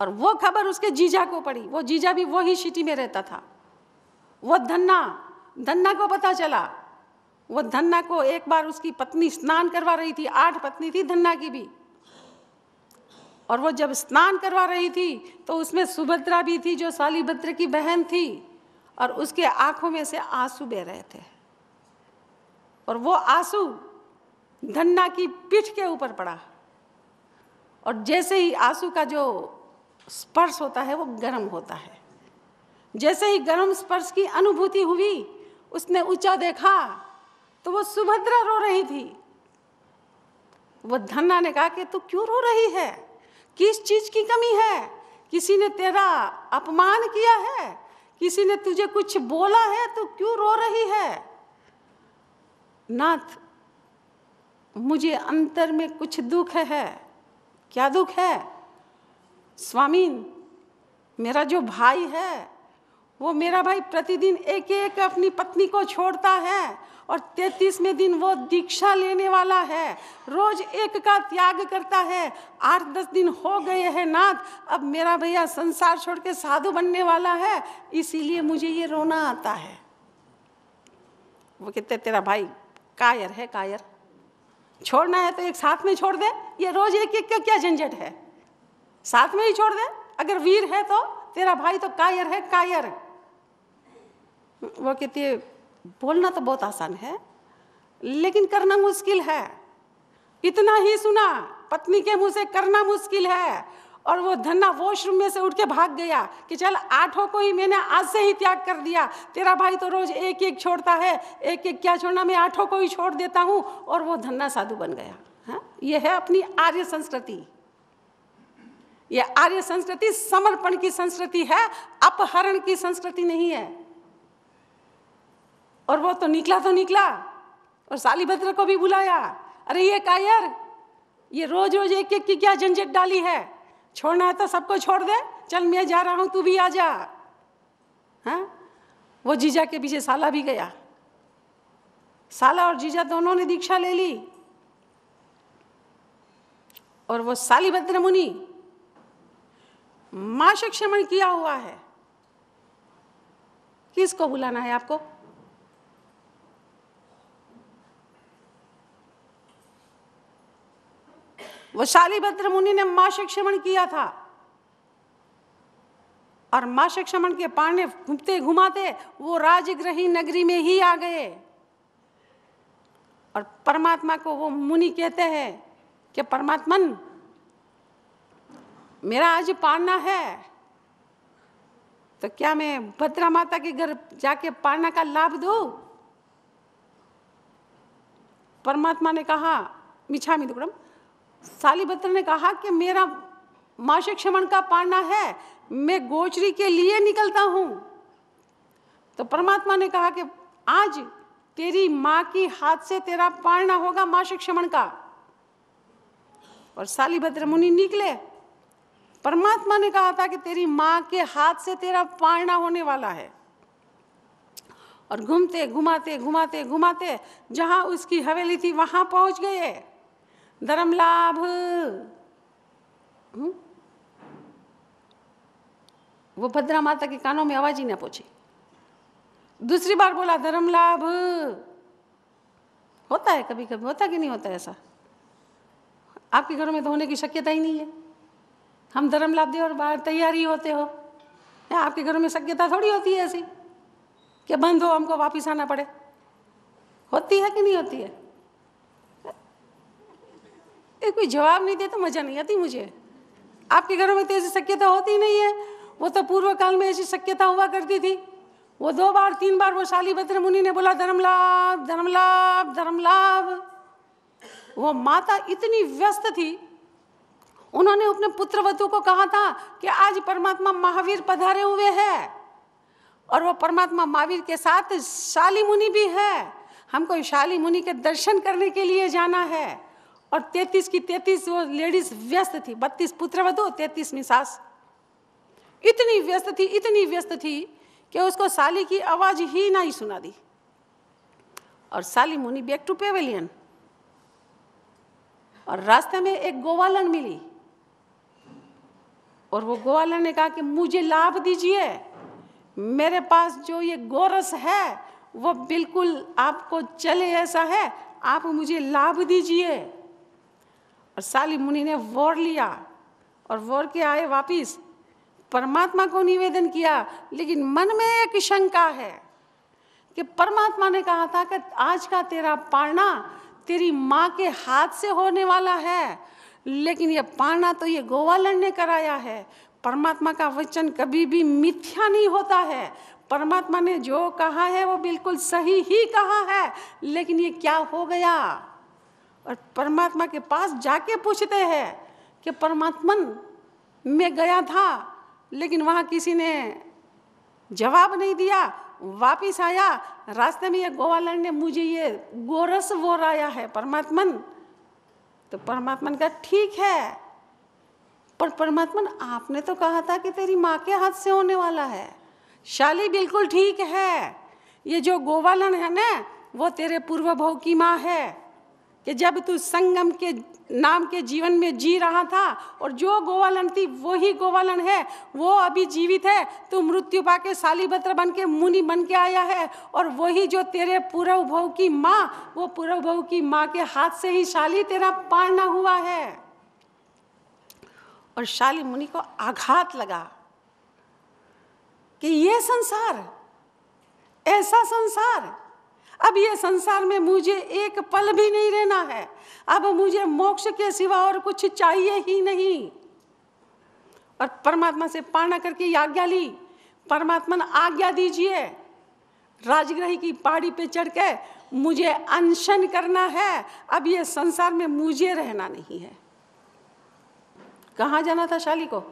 और वो खबर उसके जीजा को पड़ी वो जीजा भी वो ही सिटी में रहता था वो धन्ना धन्ना को पता चला वो धन्ना को एक बार उसकी पत्नी स्नान करवा रही थी आठ पत्नी थी धन्ना की भी और वो जब स्नान करवा रही थी तो उसमें सुभद्रा भी थी जो सालीभद्र की बहन थी और उसके आंखों में से आंसू बह रहे थे और वो आंसू धन्ना की पीठ के ऊपर पड़ा और जैसे ही आंसू का जो स्पर्श होता है वो गर्म होता है जैसे ही गर्म स्पर्श की अनुभूति हुई उसने ऊंचा देखा तो वो सुभद्रा रो रही थी वो धन्ना ने कहा कि तू क्यों रो रही है किस चीज की कमी है किसी ने तेरा अपमान किया है किसी ने तुझे कुछ बोला है तो क्यों रो रही है नाथ मुझे अंतर में कुछ दुख है क्या दुख है स्वामी मेरा जो भाई है वो मेरा भाई प्रतिदिन एक एक अपनी पत्नी को छोड़ता है और तैतीसवें दिन वो दीक्षा लेने वाला है रोज एक का त्याग करता है आठ दस दिन हो गए हैं नाथ अब मेरा भैया संसार छोड़ के साधु बनने वाला है इसीलिए मुझे ये रोना आता है वो कहते तेरा भाई कायर है कायर छोड़ना है तो एक साथ में छोड़ दे ये रोज एक एक का क्या झंझट है साथ में ही छोड़ दे अगर वीर है तो तेरा भाई तो कायर है कायर वो कहती है बोलना तो बहुत आसान है लेकिन करना मुश्किल है इतना ही सुना पत्नी के मुंह से करना मुश्किल है और वो धन्ना वॉशरूम में से उठ के भाग गया कि चल आठों को ही मैंने आज से ही त्याग कर दिया तेरा भाई तो रोज एक एक छोड़ता है एक एक क्या छोड़ना मैं आठों को ही छोड़ देता हूँ और वो धन्ना साधु बन गया है हाँ, ये है अपनी आर्य संस्कृति ये आर्य संस्कृति समर्पण की संस्कृति है अपहरण की संस्कृति नहीं है और वो तो निकला तो निकला और सालीभद्र को भी बुलाया अरे ये कायर ये रोज रोज एक एक की क्या झंझट डाली है छोड़ना है तो सबको छोड़ दे चल मैं जा रहा हूं तू भी आ जा हा? वो जीजा के पीछे साला भी गया साला और जीजा दोनों ने दीक्षा ले ली और वो सालीभद्र मुनि माशक्षमण किया हुआ है किसको बुलाना है आपको वो शालीभद्र मुनि ने माशक्षमण किया था और माशक्षमण के पांडे घूमते घुमाते वो राजग्रही नगरी में ही आ गए और परमात्मा को वो मुनि कहते हैं कि परमात्मन मेरा आज पारना है तो क्या मैं भद्रा माता के घर जाके पारना का लाभ दो परमात्मा ने कहा मिछा दुकड़म सालीभद्र ने कहा कि मेरा मासिक श्रवण का पारना है मैं गोचरी के लिए निकलता हूं तो परमात्मा ने कहा कि आज तेरी माँ की हाथ से तेरा पारना होगा मासिक श्रवण का और सालीभद्र मुनि निकले परमात्मा ने कहा था कि तेरी माँ के हाथ से तेरा पारणा होने वाला है और घूमते घुमाते घुमाते घुमाते जहां उसकी हवेली थी वहां पहुंच गए धर्म लाभ हम्म? वो भद्रा माता के कानों में आवाज ही ना पहुंची दूसरी बार बोला धर्म लाभ होता है कभी कभी होता कि नहीं होता ऐसा आपके घरों में तो होने की शक्यता ही नहीं है हम धर्म लाते दे और बाहर तैयार ही होते हो आपके घरों में सज्ञता थोड़ी होती है ऐसी कि बंद हो हमको वापिस आना पड़े होती है कि नहीं होती है ये कोई जवाब नहीं देता मज़ा नहीं आती मुझे आपके घरों में तो ऐसी शक्यता होती नहीं है वो तो पूर्व काल में ऐसी शक्यता हुआ करती थी वो दो बार तीन बार वो शाली भद्र मुनि ने बोला धर्म लाभ धर्म लाभ धर्म लाभ वो माता इतनी व्यस्त थी उन्होंने अपने पुत्रवधु को कहा था कि आज परमात्मा महावीर पधारे हुए हैं और वो परमात्मा महावीर के साथ शाली मुनि भी है हमको शाली मुनि के दर्शन करने के लिए जाना है और तैतीस की तैतीस वो लेडीज व्यस्त थी बत्तीस पुत्रवधु में सास इतनी व्यस्त थी इतनी व्यस्त थी कि उसको साली की आवाज़ ही ना ही सुना दी और साली मुनि बैक टू पेवेलियन और रास्ते में एक गोवालन मिली और वो ग्वाला ने कहा कि मुझे लाभ दीजिए मेरे पास जो ये गोरस है वो बिल्कुल आपको चले ऐसा है आप मुझे लाभ दीजिए और साली मुनि ने वोर लिया और वोर के आए वापिस परमात्मा को निवेदन किया लेकिन मन में एक शंका है कि परमात्मा ने कहा था कि आज का तेरा पारणा तेरी माँ के हाथ से होने वाला है लेकिन ये पाना तो ये गोवालन ने कराया है परमात्मा का वचन कभी भी मिथ्या नहीं होता है परमात्मा ने जो कहा है वो बिल्कुल सही ही कहा है लेकिन ये क्या हो गया और परमात्मा के पास जाके पूछते हैं कि परमात्मन मैं गया था लेकिन वहाँ किसी ने जवाब नहीं दिया वापिस आया रास्ते में ये गोवालन ने मुझे ये गोरस वोराया है परमात्मन तो परमात्मा ने कहा ठीक है पर परमात्मा आपने तो कहा था कि तेरी माँ के हाथ से होने वाला है शाली बिल्कुल ठीक है ये जो गोवालन है ना वो तेरे पूर्व भाव की माँ है कि जब तू संगम के नाम के जीवन में जी रहा था और जो गोवालन थी वो ही गोवालन है वो अभी जीवित है तू मृत्यु पा के सालीभद्र बन के मुनि बन के आया है और वही जो तेरे पूर्व भव की माँ वो पूर्व भव की माँ के हाथ से ही शाली तेरा पारना हुआ है और शाली मुनि को आघात लगा कि ये संसार ऐसा संसार अब ये संसार में मुझे एक पल भी नहीं रहना है अब मुझे मोक्ष के सिवा और कुछ चाहिए ही नहीं और परमात्मा से पारणा करके आज्ञा ली परमात्मा ने आज्ञा दीजिए राजग्रही की पहाड़ी पे चढ़ के मुझे अनशन करना है अब ये संसार में मुझे रहना नहीं है कहाँ जाना था शाली को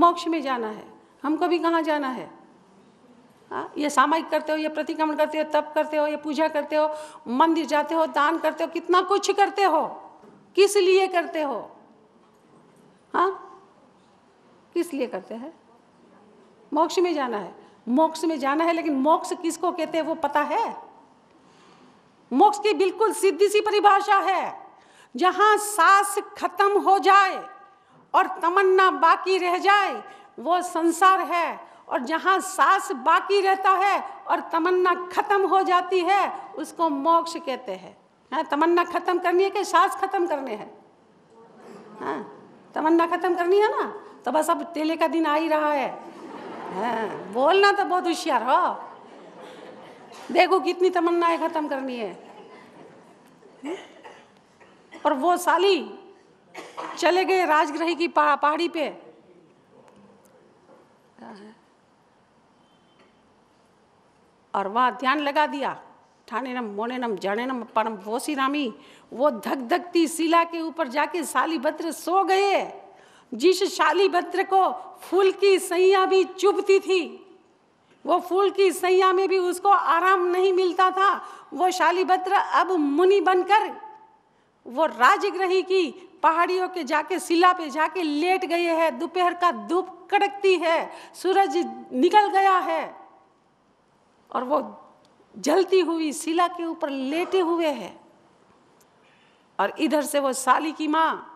मोक्ष में जाना है हमको भी कहाँ जाना है हाँ, ये सामायिक करते हो ये प्रतिक्रमण करते हो तप करते हो ये पूजा करते हो मंदिर जाते हो दान करते हो कितना कुछ करते हो किस लिए करते हो हाँ किस लिए करते हैं मोक्ष में जाना है मोक्ष में जाना है लेकिन मोक्ष किसको कहते हैं वो पता है मोक्ष की बिल्कुल सीधी सी परिभाषा है जहाँ सांस खत्म हो जाए और तमन्ना बाकी रह जाए वो संसार है और जहाँ सांस बाकी रहता है और तमन्ना खत्म हो जाती है उसको मोक्ष कहते हैं हाँ तमन्ना खत्म करनी है कि सांस खत्म करने है हाँ तमन्ना खत्म करनी है ना तो बस अब तेले का दिन आ ही रहा है हाँ बोलना तो बहुत होशियार हो देखो कितनी तमन्नाएं खत्म करनी है और वो साली चले गए राजग्रही की पहाड़ी पे और वहाँ ध्यान लगा दिया ठाने नम मोने नम जड़े नम परम वोसी रामी वो धक धकती शिला के ऊपर जाके शालीभद्र सो गए जिस शालीभद्र को फूल की सैया भी चुभती थी वो फूल की सैया में भी उसको आराम नहीं मिलता था वो शालीभद्र अब मुनि बनकर वो राजग्रही की पहाड़ियों के जाके शिला पे जाके लेट गए हैं दोपहर का धूप कड़कती है सूरज निकल गया है और वो जलती हुई शिला के ऊपर लेटे हुए है और इधर से वो साली की माँ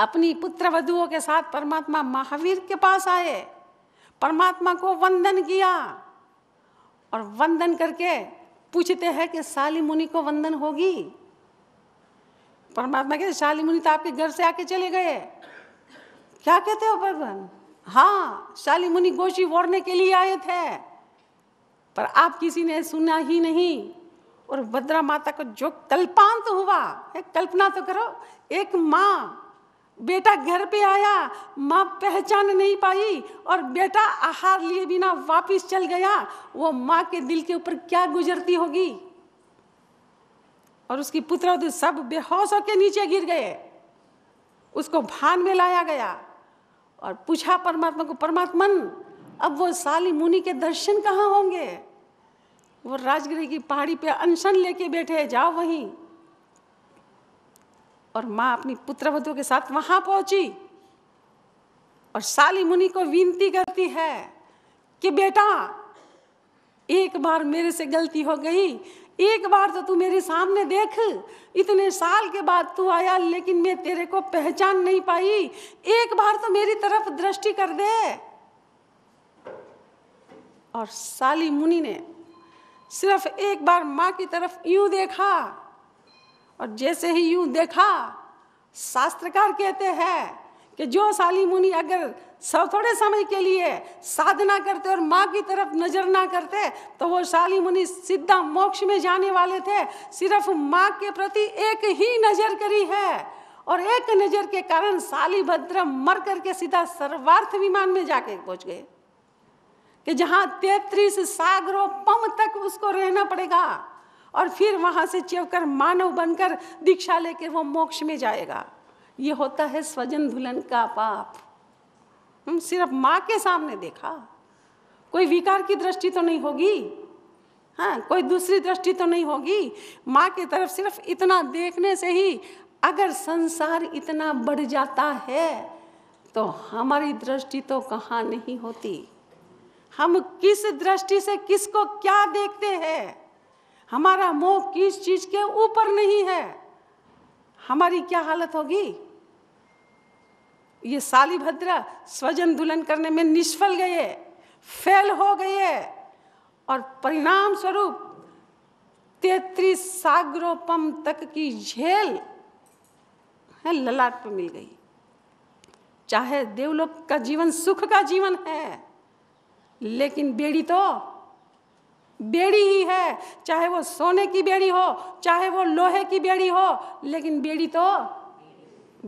अपनी पुत्र वधुओं के साथ परमात्मा महावीर के पास आए परमात्मा को वंदन किया और वंदन करके पूछते हैं कि शाली मुनि को वंदन होगी परमात्मा कहते शाली मुनि तो आपके घर से आके चले गए क्या कहते हो भगवान हाँ शाली मुनि गोशी वोड़ने के लिए आए थे पर आप किसी ने सुना ही नहीं और भद्रा माता को जो कल्पांत हुआ कल्पना तो करो एक माँ बेटा घर पे आया माँ पहचान नहीं पाई और बेटा आहार लिए बिना वापस चल गया वो माँ के दिल के ऊपर क्या गुजरती होगी और उसकी पुत्र तो सब बेहोश होकर नीचे गिर गए उसको भान में लाया गया और पूछा परमात्मा को परमात्मन अब वो साली मुनि के दर्शन कहाँ होंगे वो राजगिरी की पहाड़ी पे अनशन लेके बैठे जाओ वहीं और माँ अपनी पुत्रवधु के साथ वहां पहुंची और साली मुनि को विनती करती है कि बेटा एक बार मेरे से गलती हो गई एक बार तो तू मेरे सामने देख इतने साल के बाद तू आया लेकिन मैं तेरे को पहचान नहीं पाई एक बार तो मेरी तरफ दृष्टि कर दे और साली मुनि ने सिर्फ एक बार माँ की तरफ यूं देखा और जैसे ही यूं देखा शास्त्रकार कहते हैं कि जो साली मुनि अगर सब थोड़े समय के लिए साधना करते और माँ की तरफ नजर ना करते तो वो साली मुनि सीधा मोक्ष में जाने वाले थे सिर्फ माँ के प्रति एक ही नज़र करी है और एक नज़र के कारण साली भद्र मर करके सीधा सर्वार्थ विमान में जाके पहुंच गए कि जहाँ तैतीस सागरों पम तक उसको रहना पड़ेगा और फिर वहाँ से चिवकर मानव बनकर दीक्षा लेकर वो मोक्ष में जाएगा ये होता है स्वजन दुल्हन का पाप हम सिर्फ माँ के सामने देखा कोई विकार की दृष्टि तो नहीं होगी हाँ कोई दूसरी दृष्टि तो नहीं होगी माँ की तरफ सिर्फ इतना देखने से ही अगर संसार इतना बढ़ जाता है तो हमारी दृष्टि तो कहाँ नहीं होती हम किस दृष्टि से किसको क्या देखते हैं हमारा मोह किस चीज के ऊपर नहीं है हमारी क्या हालत होगी ये साली भद्रा स्वजन दुल्हन करने में निष्फल गए फेल हो गए और परिणाम स्वरूप तैतीस सागरोपम तक की झेल है ललाट पर मिल गई चाहे देवलोक का जीवन सुख का जीवन है लेकिन बेड़ी तो बेड़ी ही है चाहे वो सोने की बेड़ी हो चाहे वो लोहे की बेड़ी हो लेकिन बेड़ी तो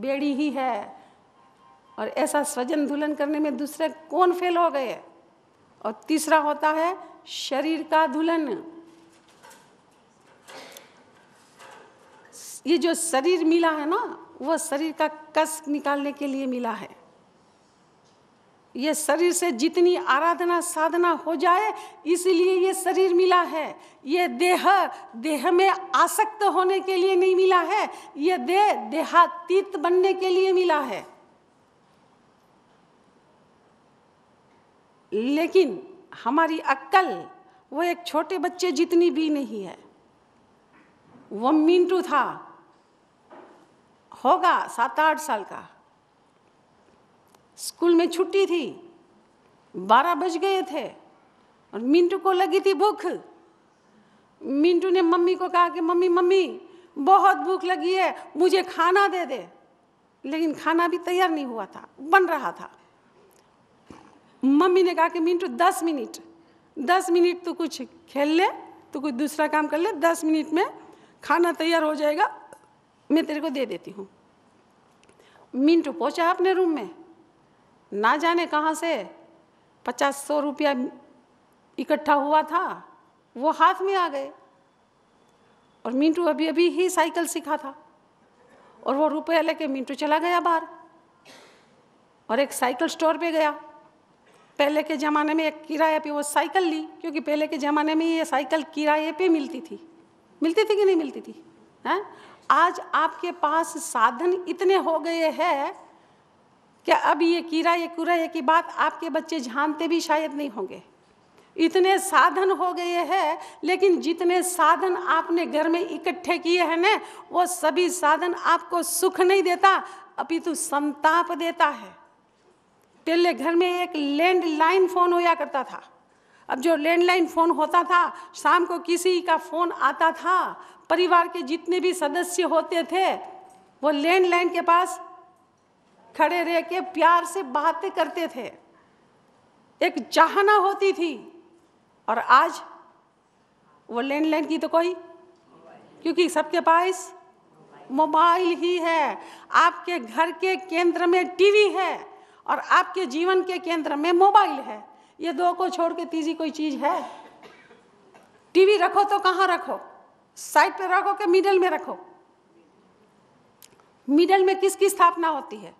बेड़ी ही है और ऐसा स्वजन धुलन करने में दूसरे कौन फेल हो गए और तीसरा होता है शरीर का धुलन ये जो शरीर मिला है ना वो शरीर का कष्ट निकालने के लिए मिला है ये शरीर से जितनी आराधना साधना हो जाए इसलिए ये शरीर मिला है ये देह देह में आसक्त होने के लिए नहीं मिला है ये देह देहातीत बनने के लिए मिला है लेकिन हमारी अक्कल वो एक छोटे बच्चे जितनी भी नहीं है वो मिंटू था होगा सात आठ साल का स्कूल में छुट्टी थी बारह बज गए थे और मिंटू को लगी थी भूख मिंटू ने मम्मी को कहा कि मम्मी मम्मी बहुत भूख लगी है मुझे खाना दे दे लेकिन खाना भी तैयार नहीं हुआ था बन रहा था मम्मी ने कहा कि मिंटू दस मिनट दस मिनट तो कुछ खेल ले तो कुछ दूसरा काम कर ले दस मिनट में खाना तैयार हो जाएगा मैं तेरे को दे देती हूँ मिंटू पहुँचा अपने रूम में ना जाने कहाँ से पचास सौ रुपया इकट्ठा हुआ था वो हाथ में आ गए और मिंटू अभी अभी ही साइकिल सीखा था और वो रुपया लेके मिंटू चला गया बाहर और एक साइकिल स्टोर पे गया पहले के ज़माने में एक किराए पे वो साइकिल ली क्योंकि पहले के ज़माने में ये साइकिल किराए पे मिलती थी मिलती थी कि नहीं मिलती थी हैं आज आपके पास साधन इतने हो गए हैं क्या अब ये कीरा ये कुरा ये की बात आपके बच्चे जानते भी शायद नहीं होंगे इतने साधन हो गए हैं लेकिन जितने साधन आपने घर में इकट्ठे किए हैं ना वो सभी साधन आपको सुख नहीं देता अपितु संताप देता है पहले घर में एक लैंडलाइन फ़ोन होया करता था अब जो लैंडलाइन फ़ोन होता था शाम को किसी का फ़ोन आता था परिवार के जितने भी सदस्य होते थे वो लैंडलाइन के पास खड़े रह के प्यार से बातें करते थे एक चाहना होती थी और आज वो लैंडलाइन की तो कोई क्योंकि सबके पास मोबाइल ही है आपके घर के केंद्र में टीवी है और आपके जीवन के केंद्र में मोबाइल है ये दो को छोड़ के तीजी कोई चीज़ है टीवी रखो तो कहाँ रखो साइड पे रखो कि मिडल में रखो मिडल में किसकी स्थापना होती है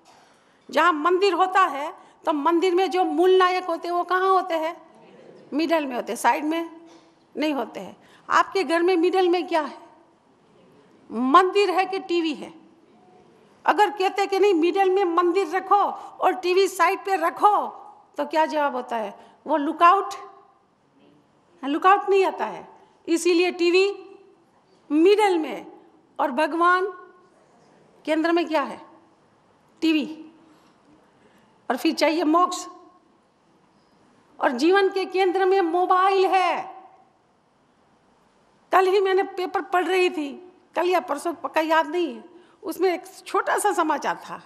जहाँ मंदिर होता है तो मंदिर में जो मूल नायक होते हैं वो कहाँ होते हैं मिडल में होते साइड में नहीं होते हैं आपके घर में मिडल में क्या है मंदिर है कि टीवी है अगर कहते कि नहीं मिडल में मंदिर रखो और टीवी साइड पे रखो तो क्या जवाब होता है वो लुकआउट लुकआउट नहीं आता है इसीलिए टीवी मिडल में और भगवान केंद्र में क्या है टीवी और फिर चाहिए मोक्ष और जीवन के केंद्र में मोबाइल है कल ही मैंने पेपर पढ़ रही थी कल या परसों पक्का याद नहीं है उसमें एक छोटा सा समाचार था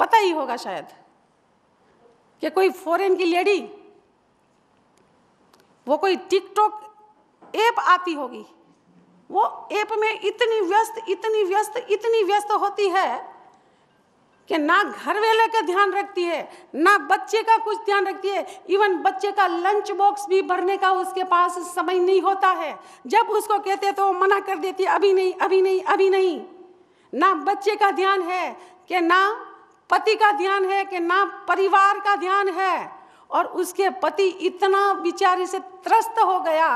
पता ही होगा शायद कि कोई फॉरेन की लेडी वो कोई टिकटॉक ऐप आती होगी वो ऐप में इतनी व्यस्त इतनी व्यस्त इतनी व्यस्त होती है कि ना घर वाले का ध्यान रखती है ना बच्चे का कुछ ध्यान रखती है इवन बच्चे का लंच बॉक्स भी भरने का उसके पास समय नहीं होता है जब उसको कहते तो मना कर देती अभी नहीं अभी नहीं अभी नहीं ना बच्चे का ध्यान है कि ना पति का ध्यान है कि ना परिवार का ध्यान है और उसके पति इतना बेचारे से त्रस्त हो गया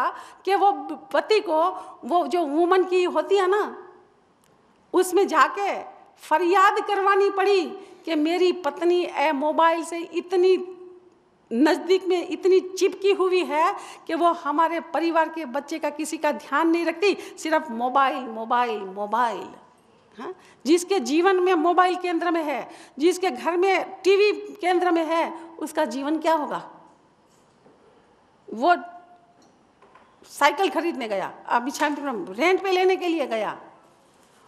कि वो पति को वो जो वूमन की होती है ना उसमें जाके फरियाद करवानी पड़ी कि मेरी पत्नी ए मोबाइल से इतनी नज़दीक में इतनी चिपकी हुई है कि वो हमारे परिवार के बच्चे का किसी का ध्यान नहीं रखती सिर्फ मोबाइल मोबाइल मोबाइल हाँ जिसके जीवन में मोबाइल केंद्र में है जिसके घर में टीवी केंद्र में है उसका जीवन क्या होगा वो साइकिल खरीदने गया अभी छात्र रेंट पे लेने के लिए गया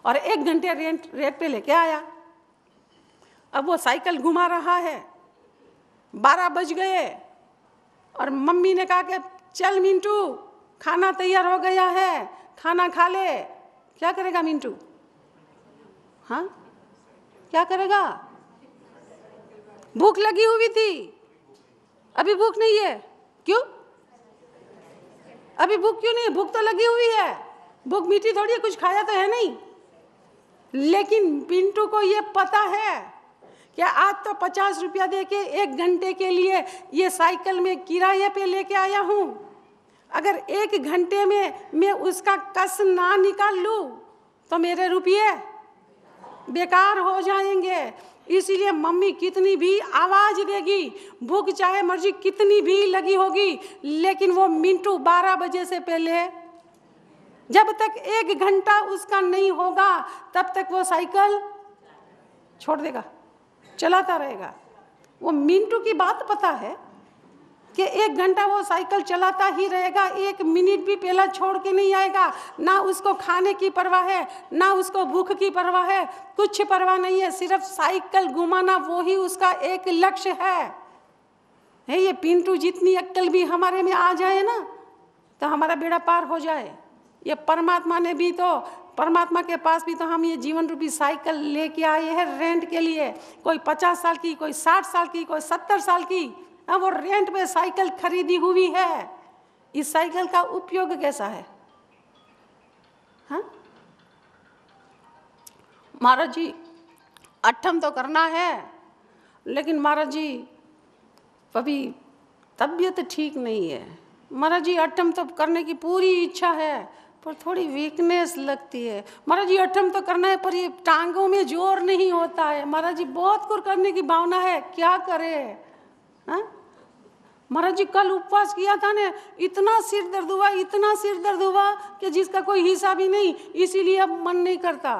और एक घंटे रेंट रेट पे लेके आया अब वो साइकिल घुमा रहा है बारह बज गए और मम्मी ने कहा कि चल मिंटू खाना तैयार हो गया है खाना खा ले क्या करेगा मिंटू हाँ क्या करेगा भूख लगी हुई थी अभी भूख नहीं है क्यों अभी भूख क्यों नहीं है भूख तो लगी हुई है भूख मीठी थोड़ी है कुछ खाया तो है नहीं लेकिन पिंटू को ये पता है कि आज तो पचास रुपया दे के एक घंटे के लिए ये साइकिल में किराए पे लेके आया हूँ अगर एक घंटे में मैं उसका कस ना निकाल लूँ तो मेरे रुपये बेकार हो जाएंगे इसलिए मम्मी कितनी भी आवाज़ देगी भूख चाहे मर्जी कितनी भी लगी होगी लेकिन वो मिंटू बारह बजे से पहले जब तक एक घंटा उसका नहीं होगा तब तक वो साइकिल छोड़ देगा चलाता रहेगा वो मिनटू की बात पता है कि एक घंटा वो साइकिल चलाता ही रहेगा एक मिनट भी पहला छोड़ के नहीं आएगा ना उसको खाने की परवाह है ना उसको भूख की परवाह है कुछ परवाह नहीं है सिर्फ साइकिल घुमाना वो ही उसका एक लक्ष्य है है ये पिंटू जितनी अक्कल भी हमारे में आ जाए ना तो हमारा बेड़ा पार हो जाए ये परमात्मा ने भी तो परमात्मा के पास भी तो हम ये जीवन रूपी साइकिल लेके आए हैं रेंट के लिए कोई पचास साल की कोई साठ साल की कोई सत्तर साल की हाँ, वो रेंट में साइकिल खरीदी हुई है इस साइकिल का उपयोग कैसा है हाँ? महाराज जी अठम तो करना है लेकिन महाराज जी अभी तबीयत ठीक नहीं है महाराज जी अठम तो करने की पूरी इच्छा है पर थोड़ी वीकनेस लगती है महाराज जी अठम तो करना है पर ये टांगों में जोर नहीं होता है महाराज जी बहुत कुर करने की भावना है क्या करे हाँ? महाराज जी कल उपवास किया था ने इतना सिर दर्द हुआ इतना सिर दर्द हुआ कि जिसका कोई हिस्सा भी नहीं इसीलिए अब मन नहीं करता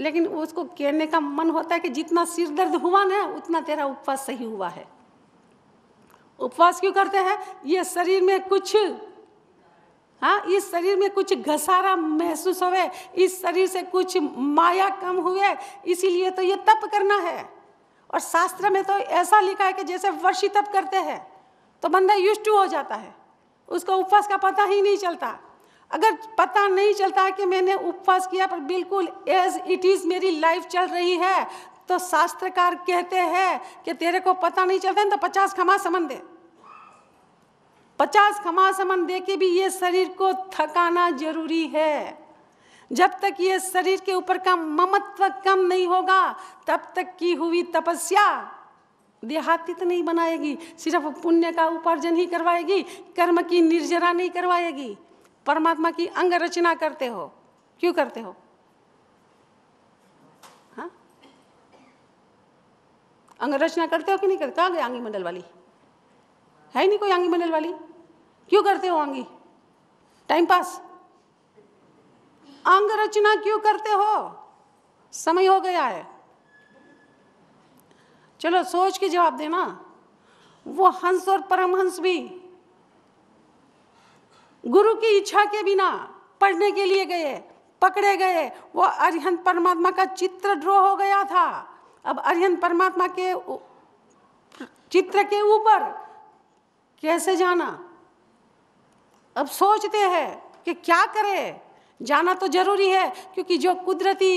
लेकिन उसको कहने का मन होता है कि जितना सिर दर्द हुआ ना उतना तेरा उपवास सही हुआ है उपवास क्यों करते हैं ये शरीर में कुछ हाँ इस शरीर में कुछ घसारा महसूस होवे इस शरीर से कुछ माया कम हुए इसीलिए तो ये तप करना है और शास्त्र में तो ऐसा लिखा है कि जैसे वर्षी तप करते हैं तो बंदा यूज टू हो जाता है उसको उपवास का पता ही नहीं चलता अगर पता नहीं चलता कि मैंने उपवास किया पर बिल्कुल एज इट इज़ मेरी लाइफ चल रही है तो शास्त्रकार कहते हैं कि तेरे को पता नहीं चलता तो पचास खमा समन दे पचास खमा समन दे के भी ये शरीर को थकाना जरूरी है जब तक ये शरीर के ऊपर का ममत्व कम नहीं होगा तब तक की हुई तपस्या देहाती तो नहीं बनाएगी सिर्फ पुण्य का उपार्जन ही करवाएगी कर्म की निर्जरा नहीं करवाएगी परमात्मा की अंग रचना करते हो क्यों करते हो हाँ अंग रचना करते हो कि नहीं करते कहाँ गए आंगी मंडल वाली है नहीं कोई आंगी मंडल वाली क्यों करते हो आंगी टाइम पास अंग रचना क्यों करते हो समय हो गया है चलो सोच के जवाब देना वो हंस और परमहंस भी गुरु की इच्छा के बिना पढ़ने के लिए गए पकड़े गए वो अरिहंत परमात्मा का चित्र ड्रॉ हो गया था अब अरिहंत परमात्मा के चित्र के ऊपर कैसे जाना अब सोचते हैं कि क्या करें जाना तो ज़रूरी है क्योंकि जो कुदरती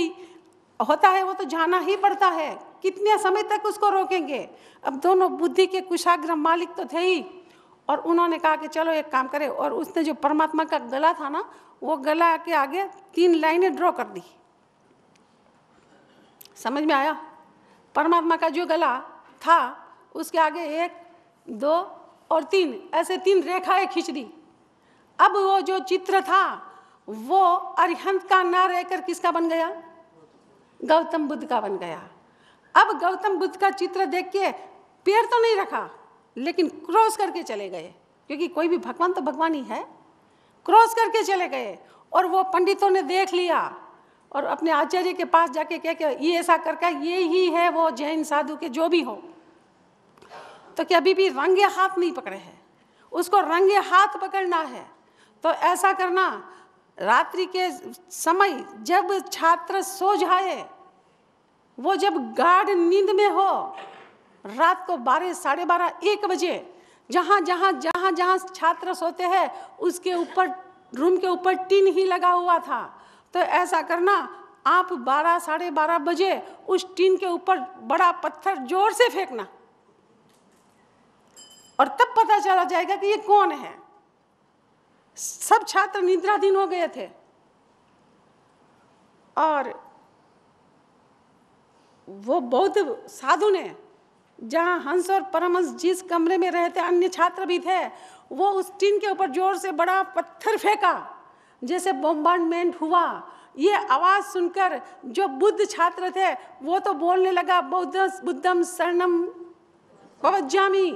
होता है वो तो जाना ही पड़ता है कितने समय तक उसको रोकेंगे अब दोनों बुद्धि के कुशाग्र मालिक तो थे ही और उन्होंने कहा कि चलो एक काम करें और उसने जो परमात्मा का गला था ना वो गला के आगे तीन लाइनें ड्रॉ कर दी समझ में आया परमात्मा का जो गला था उसके आगे एक दो और तीन ऐसे तीन रेखाएं खींच दी अब वो जो चित्र था वो अरिहंत का ना रहकर किसका बन गया गौतम बुद्ध का बन गया अब गौतम बुद्ध का चित्र देख के पैर तो नहीं रखा लेकिन क्रॉस करके चले गए क्योंकि कोई भी भगवान तो भगवान ही है क्रॉस करके चले गए और वो पंडितों ने देख लिया और अपने आचार्य के पास जाके कह के ये ऐसा करके ये ही है वो जैन साधु के जो भी हो तो क्या अभी भी रंगे हाथ नहीं पकड़े हैं उसको रंगे हाथ पकड़ना है तो ऐसा करना रात्रि के समय जब छात्र सो जाए वो जब गाढ़ नींद में हो रात को बारह साढ़े बारह एक बजे जहाँ जहाँ जहाँ जहाँ छात्र सोते हैं उसके ऊपर रूम के ऊपर टिन ही लगा हुआ था तो ऐसा करना आप बारह साढ़े बारह बजे उस टिन के ऊपर बड़ा पत्थर जोर से फेंकना और तब पता चला जाएगा कि ये कौन है सब छात्र निद्राधीन हो गए थे और वो बौद्ध साधु ने जहाँ हंस और परमहंस जिस कमरे में रहते अन्य छात्र भी थे वो उस टीन के ऊपर जोर से बड़ा पत्थर फेंका जैसे बॉम्बार्डमेंट हुआ ये आवाज़ सुनकर जो बुद्ध छात्र थे वो तो बोलने लगा बौद्ध बुद्धम शरणम भवज्जामी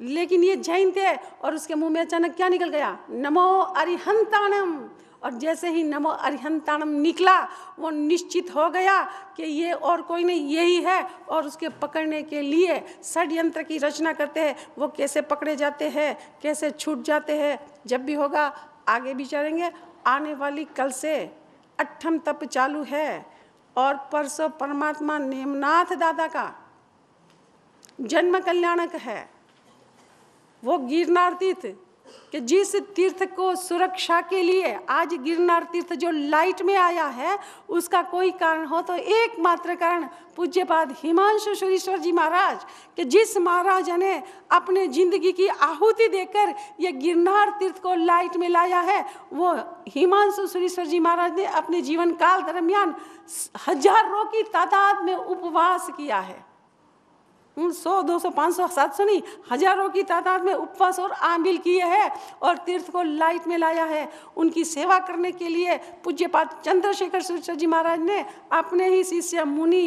लेकिन ये जैन थे और उसके मुंह में अचानक क्या निकल गया नमो अरिहंताणम और जैसे ही नमो अरिहंताणम निकला वो निश्चित हो गया कि ये और कोई नहीं यही है और उसके पकड़ने के लिए षड्यंत्र की रचना करते हैं वो कैसे पकड़े जाते हैं कैसे छूट जाते हैं जब भी होगा आगे भी चलेंगे आने वाली कल से अठम तप चालू है और परसों परमात्मा नेमनाथ दादा का जन्म कल्याणक है वो गिरनार तीर्थ कि जिस तीर्थ को सुरक्षा के लिए आज गिरनार तीर्थ जो लाइट में आया है उसका कोई कारण हो तो एकमात्र कारण पूज्यपाद हिमांशु सुरेश्वर जी महाराज कि जिस महाराज ने अपने जिंदगी की आहुति देकर ये गिरनार तीर्थ को लाइट में लाया है वो हिमांशु सुरेश्वर जी महाराज ने अपने जीवन काल दरमियान हजारों की तादाद में उपवास किया है सौ दो सौ पाँच सौ सात सौ नहीं हजारों की तादाद में उपवास और आमिल किए हैं और तीर्थ को लाइट में लाया है उनकी सेवा करने के लिए पूज्य पाठ चंद्रशेखर सुरसा जी महाराज ने अपने ही शिष्य मुनि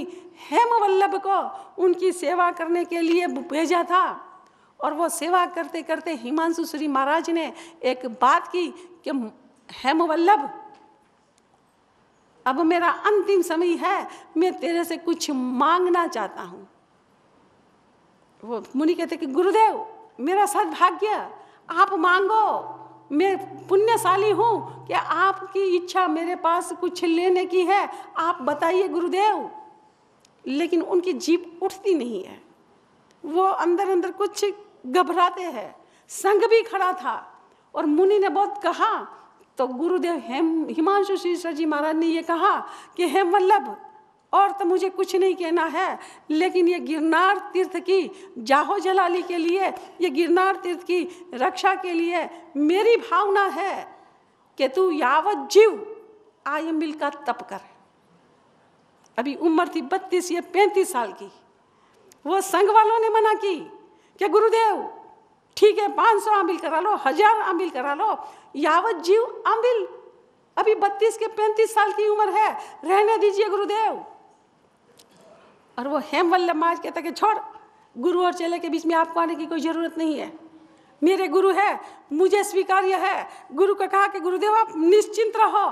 हेम वल्लभ को उनकी सेवा करने के लिए भेजा था और वो सेवा करते करते हिमांशु श्री महाराज ने एक बात की कि हेम वल्लभ अब मेरा अंतिम समय है मैं तेरे से कुछ मांगना चाहता हूँ वो मुनि कहते कि गुरुदेव मेरा सदभाग्य आप मांगो मैं पुण्यशाली हूँ कि आपकी इच्छा मेरे पास कुछ लेने की है आप बताइए गुरुदेव लेकिन उनकी जीप उठती नहीं है वो अंदर अंदर कुछ घबराते हैं संग भी खड़ा था और मुनि ने बहुत कहा तो गुरुदेव हेम हिमांशु सर जी महाराज ने ये कहा कि हे वल्लभ और तो मुझे कुछ नहीं कहना है लेकिन ये गिरनार तीर्थ की जाहो जलाली के लिए ये गिरनार तीर्थ की रक्षा के लिए मेरी भावना है कि तू यावत जीव आय मिल का तप कर अभी उम्र थी बत्तीस या पैंतीस साल की वो संघ वालों ने मना की कि गुरुदेव ठीक है पाँच सौ आमिल करा लो हजार आमिल करा लो यावत जीव आमिल अभी बत्तीस के पैंतीस साल की उम्र है रहने दीजिए गुरुदेव और वो वल्लभ महाराज कहता कि छोड़ गुरु और चेले के बीच में आपको आने की कोई ज़रूरत नहीं है मेरे गुरु है मुझे स्वीकार्य है गुरु का कहा कि गुरुदेव आप निश्चिंत रहो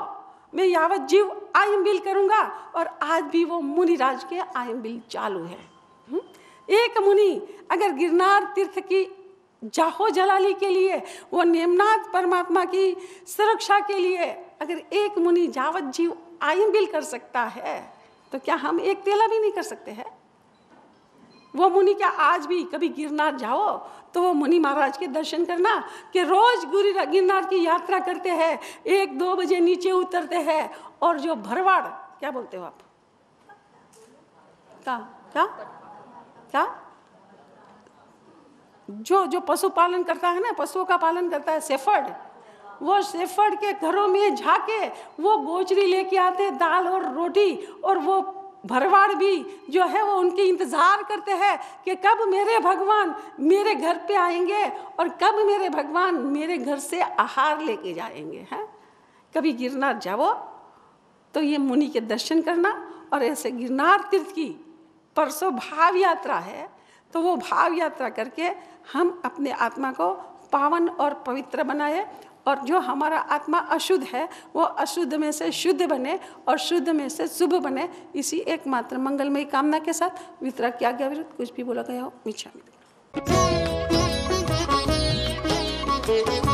मैं यावत जीव आयम बिल करूँगा और आज भी वो मुनिराज के आयम बिल चालू है हम्म? एक मुनि अगर गिरनार तीर्थ की जाहो जलाली के लिए वो नेमनाथ परमात्मा की सुरक्षा के लिए अगर एक मुनि जावत जीव आयम बिल कर सकता है तो क्या हम एक तेला भी नहीं कर सकते हैं वो मुनि क्या आज भी कभी गिरनार जाओ तो वो मुनि महाराज के दर्शन करना कि रोज गुरु गिरनार की यात्रा करते हैं एक दो बजे नीचे उतरते हैं और जो भरवाड़ क्या बोलते हो आप क्या क्या क्या जो जो पशु पालन करता है ना पशुओं का पालन करता है सेफर्ड वो सेफड़ के घरों में झाके वो गोचरी लेके आते दाल और रोटी और वो भरवाड़ भी जो है वो उनके इंतज़ार करते हैं कि कब मेरे भगवान मेरे घर पे आएंगे और कब मेरे भगवान मेरे घर से आहार लेके जाएंगे हैं कभी गिरनार जाओ तो ये मुनि के दर्शन करना और ऐसे गिरनार तीर्थ की परसों भाव यात्रा है तो वो भाव यात्रा करके हम अपने आत्मा को पावन और पवित्र बनाए और जो हमारा आत्मा अशुद्ध है वो अशुद्ध में से शुद्ध बने और शुद्ध में से शुभ बने इसी एकमात्र मंगलमयी कामना के साथ वितरक क्या गया विरुद्ध कुछ भी बोला गया हो मिच्छा